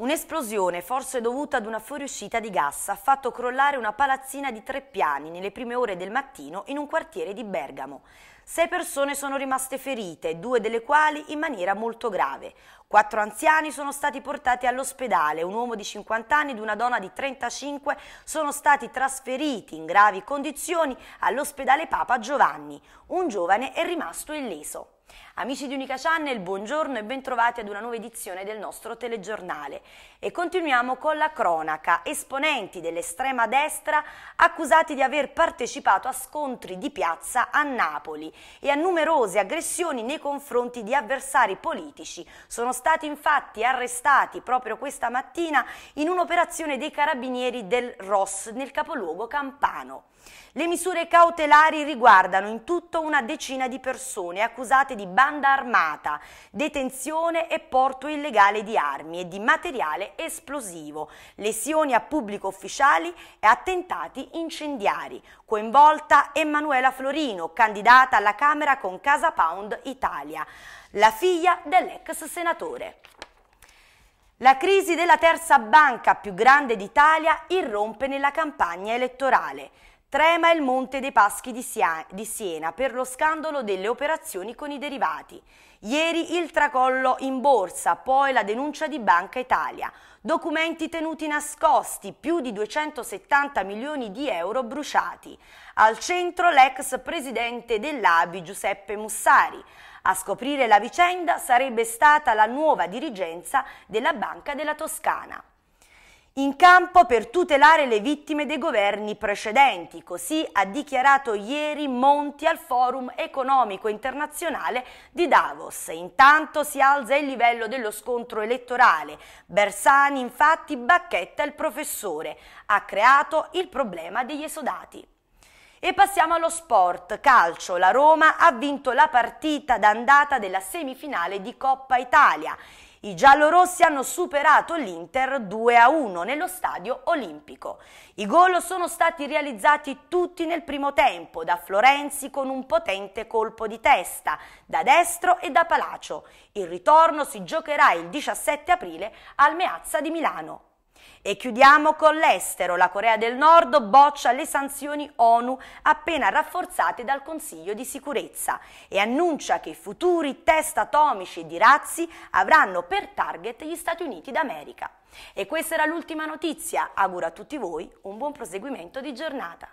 Un'esplosione, forse dovuta ad una fuoriuscita di gas, ha fatto crollare una palazzina di tre piani nelle prime ore del mattino in un quartiere di Bergamo. Sei persone sono rimaste ferite, due delle quali in maniera molto grave. Quattro anziani sono stati portati all'ospedale, un uomo di 50 anni ed una donna di 35 sono stati trasferiti in gravi condizioni all'ospedale Papa Giovanni. Un giovane è rimasto illeso. Amici di Unica Channel, buongiorno e bentrovati ad una nuova edizione del nostro telegiornale. E continuiamo con la cronaca. Esponenti dell'estrema destra accusati di aver partecipato a scontri di piazza a Napoli e a numerose aggressioni nei confronti di avversari politici. Sono stati infatti arrestati proprio questa mattina in un'operazione dei carabinieri del ROS nel capoluogo campano. Le misure cautelari riguardano in tutto una decina di persone accusate di di banda armata, detenzione e porto illegale di armi e di materiale esplosivo, lesioni a pubblico ufficiali e attentati incendiari. Coinvolta Emanuela Florino, candidata alla Camera con Casa Pound Italia, la figlia dell'ex senatore. La crisi della terza banca più grande d'Italia irrompe nella campagna elettorale. Trema il Monte dei Paschi di, Siena per lo scandalo delle operazioni con i derivati. Ieri il tracollo in borsa, poi la denuncia di Banca Italia. Documenti tenuti nascosti, più di 270 milioni di euro bruciati. Al centro l'ex presidente dell'ABI Giuseppe Mussari. A scoprire la vicenda sarebbe stata la nuova dirigenza della Banca della Toscana in campo per tutelare le vittime dei governi precedenti, così ha dichiarato ieri Monti al Forum economico internazionale di Davos. Intanto si alza il livello dello scontro elettorale. Bersani infatti bacchetta il professore, ha creato il problema degli esodati. E passiamo allo sport, calcio. La Roma ha vinto la partita d'andata della semifinale di Coppa Italia. I giallorossi hanno superato l'Inter 2-1 nello stadio olimpico. I gol sono stati realizzati tutti nel primo tempo, da Florenzi con un potente colpo di testa, da Destro e da Palacio. Il ritorno si giocherà il 17 aprile al Meazza di Milano. E chiudiamo con l'estero. La Corea del Nord boccia le sanzioni ONU appena rafforzate dal Consiglio di sicurezza e annuncia che i futuri test atomici di razzi avranno per target gli Stati Uniti d'America. E questa era l'ultima notizia. Auguro a tutti voi un buon proseguimento di giornata.